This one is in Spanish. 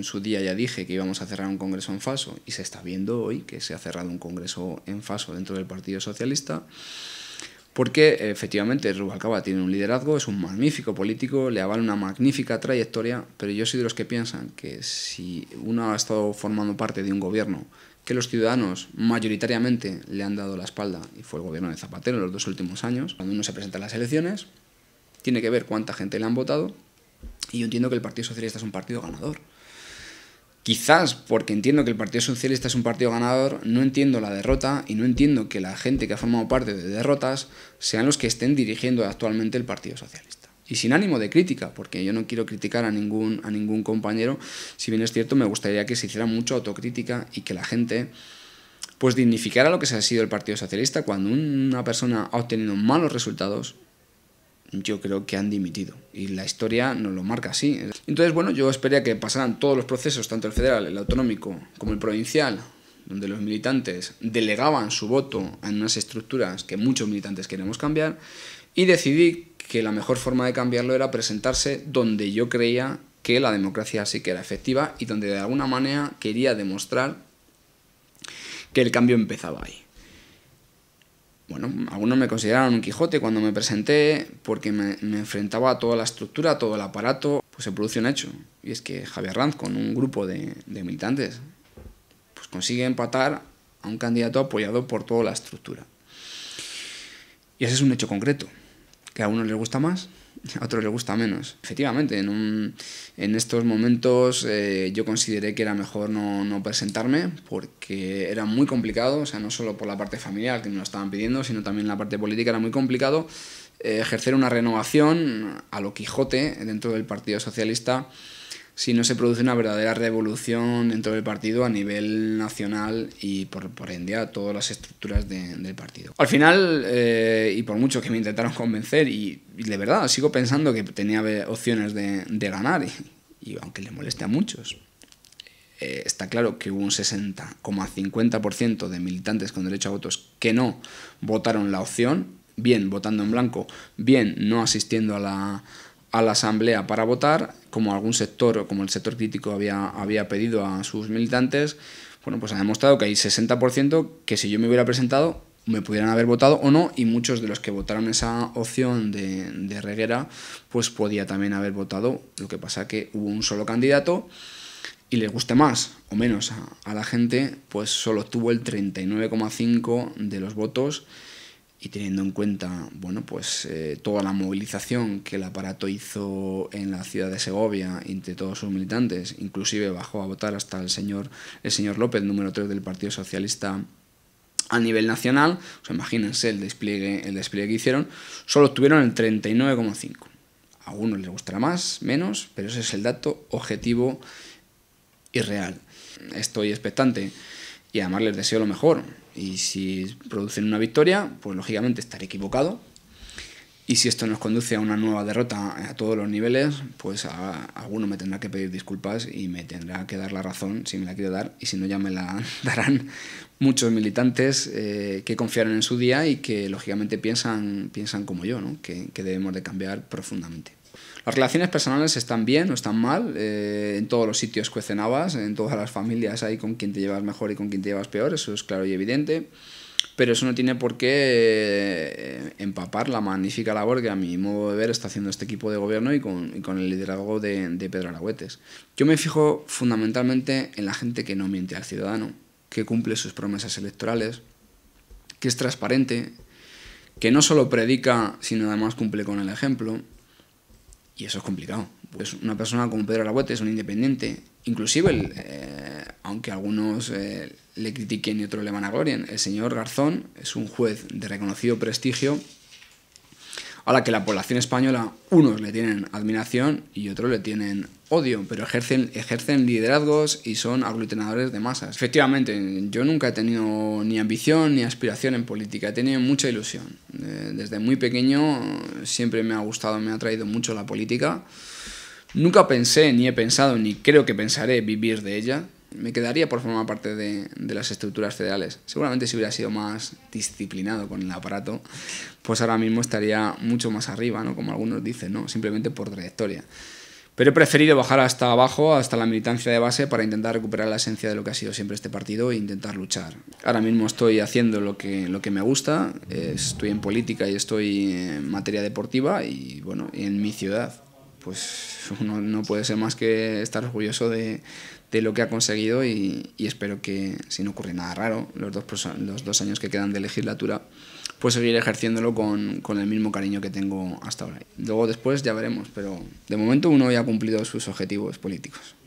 en su día ya dije que íbamos a cerrar un congreso en falso y se está viendo hoy que se ha cerrado un congreso en Faso dentro del Partido Socialista. Porque efectivamente Rubalcaba tiene un liderazgo, es un magnífico político, le avala una magnífica trayectoria, pero yo soy de los que piensan que si uno ha estado formando parte de un gobierno que los ciudadanos mayoritariamente le han dado la espalda, y fue el gobierno de Zapatero en los dos últimos años, cuando uno se presenta a las elecciones, tiene que ver cuánta gente le han votado, y yo entiendo que el Partido Socialista es un partido ganador. Quizás porque entiendo que el Partido Socialista es un partido ganador, no entiendo la derrota y no entiendo que la gente que ha formado parte de derrotas sean los que estén dirigiendo actualmente el Partido Socialista. Y sin ánimo de crítica, porque yo no quiero criticar a ningún, a ningún compañero, si bien es cierto, me gustaría que se hiciera mucha autocrítica y que la gente pues dignificara lo que se ha sido el Partido Socialista cuando una persona ha obtenido malos resultados, yo creo que han dimitido. Y la historia nos lo marca así. Entonces, bueno, yo esperé a que pasaran todos los procesos, tanto el federal, el autonómico como el provincial, donde los militantes delegaban su voto en unas estructuras que muchos militantes queremos cambiar, y decidí que la mejor forma de cambiarlo era presentarse donde yo creía que la democracia sí que era efectiva y donde de alguna manera quería demostrar que el cambio empezaba ahí bueno, algunos me consideraron un Quijote cuando me presenté porque me, enfrentaba a toda la estructura, a todo el aparato, pues se produce un hecho. Y es que Javier Ranz con un grupo de, militantes pues consigue empatar a un candidato apoyado por toda la estructura. Y ese es un hecho concreto, que a uno les gusta más, a otros les gusta menos. Efectivamente, en, en estos momentos eh, yo consideré que era mejor no, no, presentarme porque era muy complicado, o sea, no solo por la parte familiar que me lo estaban pidiendo, sino también la parte política era muy complicado eh, ejercer una renovación a lo Quijote dentro del Partido Socialista si no se produce una verdadera revolución dentro del partido a nivel nacional y por, ende a todas las estructuras del partido. Al final, eh, y por mucho que me intentaron convencer, y, de verdad sigo pensando que tenía opciones de, ganar, y, aunque le moleste a muchos, eh, está claro que hubo un 60,50% de militantes con derecho a votos que no votaron la opción, bien votando en blanco, bien no asistiendo a la a la Asamblea para votar, como algún sector o como el sector crítico había, había pedido a sus militantes, bueno, pues ha demostrado que hay 60% que si yo me hubiera presentado me pudieran haber votado o no, y muchos de los que votaron esa opción de, Reguera, pues podía también haber votado, lo que pasa que hubo un solo candidato y le guste más o menos a, a la gente, pues solo tuvo el 39,5% de los votos y teniendo en cuenta bueno, pues, eh, toda la movilización que el aparato hizo en la ciudad de Segovia entre todos sus militantes, inclusive bajó a votar hasta el señor, el señor López, número 3 del Partido Socialista a nivel nacional, imagínense el despliegue, el despliegue que hicieron, solo obtuvieron el 39,5. A uno le gustará más, menos, pero ese es el dato objetivo y real. Estoy expectante y además les deseo lo mejor. Y si producen una victoria, pues lógicamente estaré equivocado. Y si esto nos conduce a una nueva derrota a todos los niveles, pues alguno me tendrá que pedir disculpas y me tendrá que dar la razón si me la quiero dar. Y si no, ya me la darán muchos militantes eh, que confiaron en su día y que lógicamente piensan, piensan como yo, ¿no? que, que debemos de cambiar profundamente. Las relaciones personales están bien o están mal, eh, en todos los sitios cuecen habas, en todas las familias hay con quien te llevas mejor y con quien te llevas peor, eso es claro y evidente, pero eso no tiene por qué eh, empapar la magnífica labor que a mi modo de ver está haciendo este equipo de gobierno y con, el liderazgo de, de Pedro Aragüetes. Yo me fijo fundamentalmente en la gente que no miente al ciudadano, que cumple sus promesas electorales, que es transparente, que no solo predica, sino además cumple con el ejemplo y eso es complicado. Pues una persona como Pedro Arahuete es un independiente. Inclusive, el, eh, aunque algunos eh, le critiquen y otros le van a gloria, el señor Garzón es un juez de reconocido prestigio Ahora que la población española, unos le tienen admiración y otros le tienen odio, pero ejercen, ejercen liderazgos y son aglutinadores de masas. Efectivamente, yo nunca he tenido ni ambición ni aspiración en política, he tenido mucha ilusión. Eh, desde muy pequeño siempre me ha gustado, me ha traído mucho la política. Nunca pensé, ni he pensado, ni creo que pensaré vivir de ella me quedaría por formar parte de, las estructuras federales. Seguramente si hubiera sido más disciplinado con el aparato, pues ahora mismo estaría mucho más arriba, ¿no? Como algunos dicen, ¿no? Simplemente por trayectoria. Pero he preferido bajar hasta abajo, hasta la militancia de base, para intentar recuperar la esencia de lo que ha sido siempre este partido e intentar luchar. Ahora mismo estoy haciendo lo que, lo que me gusta, eh, estoy en política y estoy en materia deportiva y, bueno, en mi ciudad pues uno no puede ser más que estar orgulloso de, lo que ha conseguido y, espero que, si no ocurre nada raro, los dos, los dos años que quedan de legislatura, pues seguir ejerciéndolo con, con, el mismo cariño que tengo hasta ahora. Luego después ya veremos, pero de momento uno ya ha cumplido sus objetivos políticos.